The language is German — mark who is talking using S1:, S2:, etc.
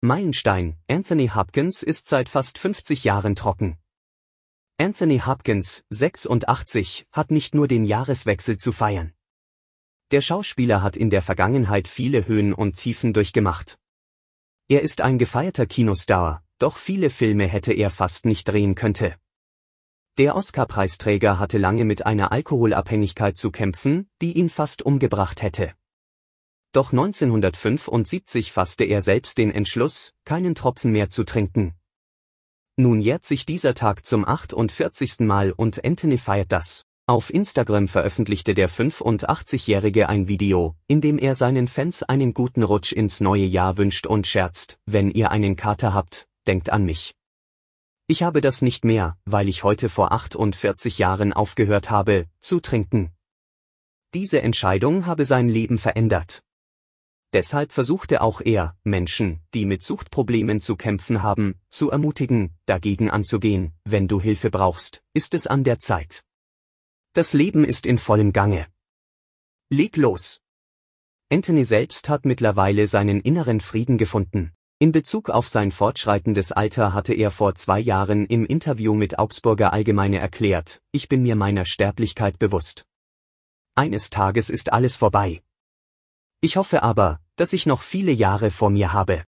S1: Meilenstein. Anthony Hopkins ist seit fast 50 Jahren trocken. Anthony Hopkins, 86, hat nicht nur den Jahreswechsel zu feiern. Der Schauspieler hat in der Vergangenheit viele Höhen und Tiefen durchgemacht. Er ist ein gefeierter Kinostar, doch viele Filme hätte er fast nicht drehen könnte. Der Oscar-Preisträger hatte lange mit einer Alkoholabhängigkeit zu kämpfen, die ihn fast umgebracht hätte. Doch 1975 fasste er selbst den Entschluss, keinen Tropfen mehr zu trinken. Nun jährt sich dieser Tag zum 48. Mal und Anthony feiert das. Auf Instagram veröffentlichte der 85-Jährige ein Video, in dem er seinen Fans einen guten Rutsch ins neue Jahr wünscht und scherzt, wenn ihr einen Kater habt, denkt an mich. Ich habe das nicht mehr, weil ich heute vor 48 Jahren aufgehört habe, zu trinken. Diese Entscheidung habe sein Leben verändert. Deshalb versuchte auch er, Menschen, die mit Suchtproblemen zu kämpfen haben, zu ermutigen, dagegen anzugehen, wenn du Hilfe brauchst, ist es an der Zeit. Das Leben ist in vollem Gange. Leg los. Anthony selbst hat mittlerweile seinen inneren Frieden gefunden. In Bezug auf sein fortschreitendes Alter hatte er vor zwei Jahren im Interview mit Augsburger Allgemeine erklärt, ich bin mir meiner Sterblichkeit bewusst. Eines Tages ist alles vorbei. Ich hoffe aber, das ich noch viele Jahre vor mir habe.